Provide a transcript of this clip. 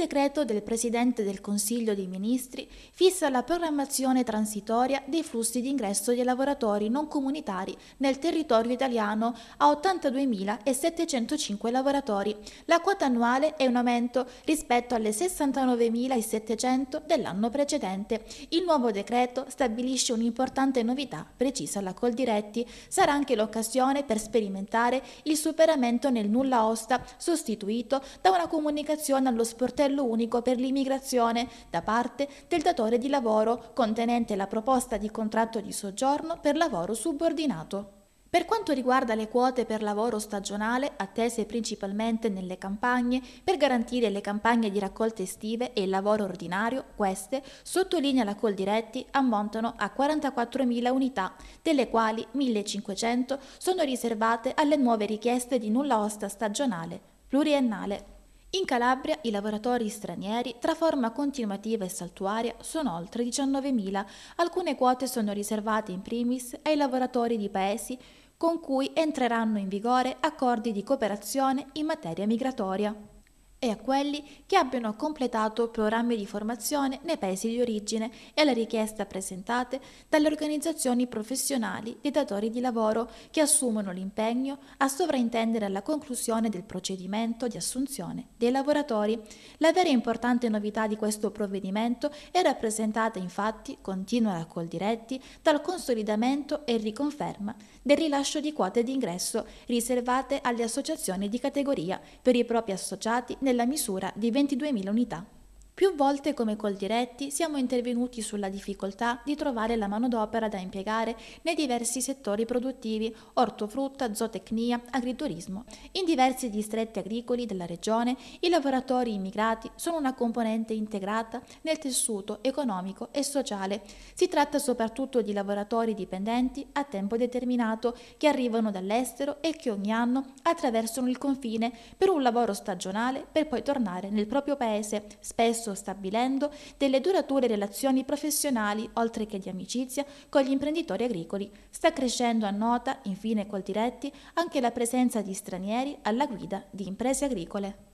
decreto del Presidente del Consiglio dei Ministri fissa la programmazione transitoria dei flussi di ingresso dei lavoratori non comunitari nel territorio italiano a 82.705 lavoratori. La quota annuale è un aumento rispetto alle 69.700 dell'anno precedente. Il nuovo decreto stabilisce un'importante novità, precisa la Coldiretti. Sarà anche l'occasione per sperimentare il superamento nel nulla osta sostituito da una comunicazione allo sportello Cartello unico per l'immigrazione da parte del datore di lavoro contenente la proposta di contratto di soggiorno per lavoro subordinato. Per quanto riguarda le quote per lavoro stagionale, attese principalmente nelle campagne, per garantire le campagne di raccolte estive e il lavoro ordinario, queste, sottolinea la Coldiretti, ammontano a 44.000 unità, delle quali 1.500 sono riservate alle nuove richieste di nulla osta stagionale, pluriennale. In Calabria i lavoratori stranieri tra forma continuativa e saltuaria sono oltre 19.000. Alcune quote sono riservate in primis ai lavoratori di paesi con cui entreranno in vigore accordi di cooperazione in materia migratoria e a quelli che abbiano completato programmi di formazione nei paesi di origine e alle richieste presentate dalle organizzazioni professionali dei datori di lavoro che assumono l'impegno a sovraintendere alla conclusione del procedimento di assunzione dei lavoratori. La vera e importante novità di questo provvedimento è rappresentata infatti, continua la Coldiretti, dal consolidamento e riconferma del rilascio di quote d'ingresso riservate alle associazioni di categoria per i propri associati nel nella misura di 22.000 unità. Più volte come col diretti siamo intervenuti sulla difficoltà di trovare la manodopera da impiegare nei diversi settori produttivi, ortofrutta, zootecnia, agriturismo. In diversi distretti agricoli della regione i lavoratori immigrati sono una componente integrata nel tessuto economico e sociale. Si tratta soprattutto di lavoratori dipendenti a tempo determinato che arrivano dall'estero e che ogni anno attraversano il confine per un lavoro stagionale per poi tornare nel proprio paese, spesso stesso stabilendo delle durature relazioni professionali oltre che di amicizia con gli imprenditori agricoli. Sta crescendo a nota, infine col diretti, anche la presenza di stranieri alla guida di imprese agricole.